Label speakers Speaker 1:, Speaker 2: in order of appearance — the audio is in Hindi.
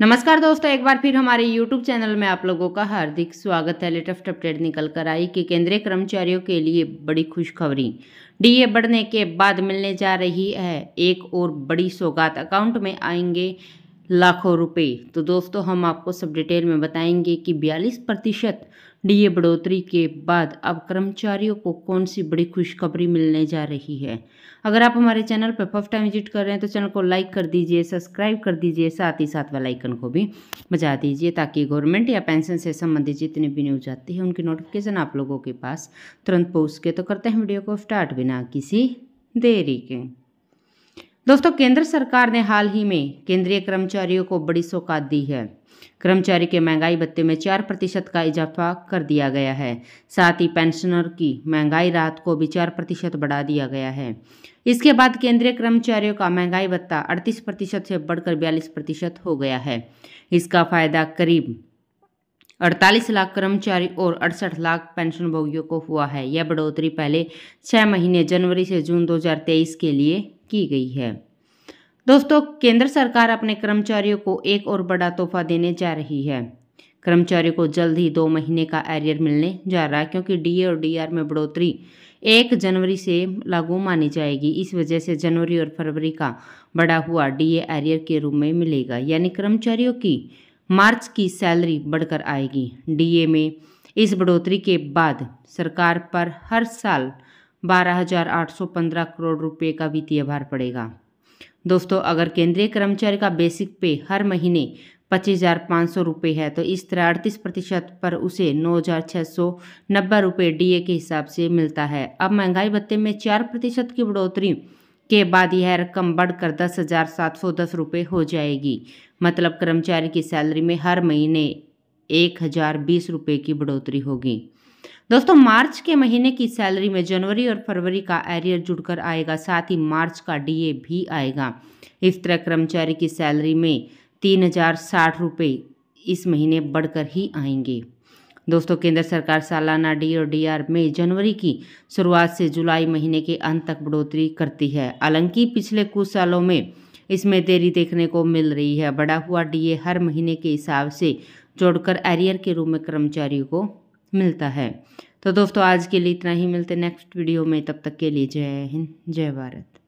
Speaker 1: नमस्कार दोस्तों एक बार फिर हमारे यूट्यूब चैनल में आप लोगों का हार्दिक स्वागत है लेटेस्ट अपडेट निकल कर आई कि केंद्रीय कर्मचारियों के लिए बड़ी खुशखबरी डीए बढ़ने के बाद मिलने जा रही है एक और बड़ी सौगात अकाउंट में आएंगे लाखों रुपए तो दोस्तों हम आपको सब डिटेल में बताएंगे कि 42 प्रतिशत ए बढ़ोतरी के बाद अब कर्मचारियों को कौन सी बड़ी खुशखबरी मिलने जा रही है अगर आप हमारे चैनल पर फर्स्ट टाइम विजिट कर रहे हैं तो चैनल को लाइक कर दीजिए सब्सक्राइब कर दीजिए साथ ही साथ वाला आइकन को भी बजा दीजिए ताकि गवर्नमेंट या पेंशन से संबंधित जितनी भी न्यूज आती है उनकी नोटिफिकेशन आप लोगों के पास तुरंत पहुँच के तो करते हैं वीडियो को स्टार्ट बिना किसी देरी के दोस्तों केंद्र सरकार ने हाल ही में केंद्रीय कर्मचारियों को बड़ी सौगात दी है कर्मचारी के महंगाई भत्ते में चार प्रतिशत का इजाफा कर दिया गया है साथ ही पेंशनर की महंगाई राहत को भी चार प्रतिशत बढ़ा दिया गया है इसके बाद केंद्रीय कर्मचारियों का महंगाई भत्ता अड़तीस प्रतिशत से बढ़कर बयालीस प्रतिशत हो गया है इसका फायदा करीब 48 लाख कर्मचारी और अड़सठ लाख पेंशनभोगियों को हुआ है यह बढ़ोतरी पहले छः महीने जनवरी से जून 2023 के लिए की गई है दोस्तों केंद्र सरकार अपने कर्मचारियों को एक और बड़ा तोहफा देने जा रही है कर्मचारियों को जल्द ही दो महीने का एरियर मिलने जा रहा है क्योंकि डीए और डीआर में बढ़ोतरी एक जनवरी से लागू मानी जाएगी इस वजह से जनवरी और फरवरी का बढ़ा हुआ डीए एरियर के रूप में मिलेगा यानी कर्मचारियों की मार्च की सैलरी बढ़कर आएगी डीए में इस बढ़ोतरी के बाद सरकार पर हर साल 12,815 करोड़ रुपए का वित्तीय भार पड़ेगा दोस्तों अगर केंद्रीय कर्मचारी का बेसिक पे हर महीने पच्चीस हज़ार पाँच सौ रुपये है तो इस तरह अड़तीस प्रतिशत पर उसे नौ हज़ार छः सौ नब्बे रुपये डी के हिसाब से मिलता है अब महंगाई भत्ते में चार प्रतिशत की बढ़ोतरी के बाद यह रकम बढ़कर दस हज़ार सात सौ दस रुपये हो जाएगी मतलब कर्मचारी की सैलरी में हर महीने एक हज़ार बीस रुपये की बढ़ोतरी होगी दोस्तों मार्च के महीने की सैलरी में जनवरी और फरवरी का एरियर जुड़कर आएगा साथ ही मार्च का डीए भी आएगा इस तरह कर्मचारी की सैलरी में तीन हजार साठ रुपये इस महीने बढ़कर ही आएंगे दोस्तों केंद्र सरकार सालाना डी और डीआर में जनवरी की शुरुआत से जुलाई महीने के अंत तक बढ़ोतरी करती है हालांकि पिछले कुछ सालों में इसमें देरी देखने को मिल रही है बढ़ा हुआ डीए हर महीने के हिसाब से जोड़कर एरियर के रूप में कर्मचारियों को मिलता है तो दोस्तों आज के लिए इतना ही मिलते नेक्स्ट वीडियो में तब तक के लिए जय हिंद जय भारत